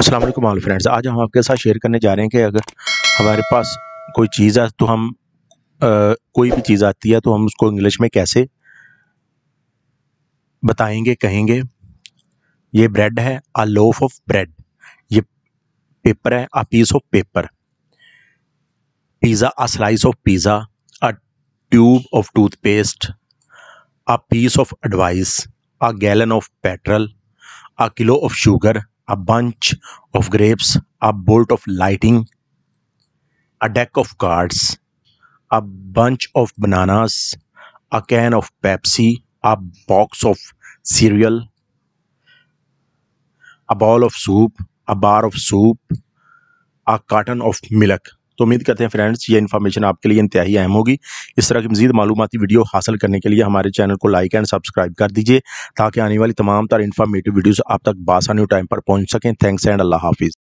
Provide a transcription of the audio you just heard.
अस्सलाम वालेकुम all friends आज हम आपके साथ शेयर करने जा रहे हैं कि अगर हमारे पास कोई चीज़ है तो हम आ, कोई भी चीज़ आती है तो हम उसको इंग्लिश में कैसे बताएंगे कहेंगे ये ब्रेड है आ लोफ ऑफ ब्रेड ये पेपर है a piece of paper pizza a slice of pizza a tube of toothpaste a piece of advice a gallon of petrol a kilo of sugar a bunch of grapes, a bolt of lighting, a deck of cards, a bunch of bananas, a can of Pepsi, a box of cereal, a bowl of soup, a bar of soup, a carton of milk. तो उम्मीद करते हैं friends ये information आपके लिए इंतहा अहम होगी इस तरह की मजीद मालूमती वीडियो हासिल करने के लिए हमारे चैनल को लाइक एंड सब्सक्राइब कर दीजिए ताकि आने वाली तमाम तर इन्फॉर्मेटिव वीडियोज़ आप तक बासानी टाइम पर पहुँच सकें थैंक्स एंड अल्लाह हाफिज़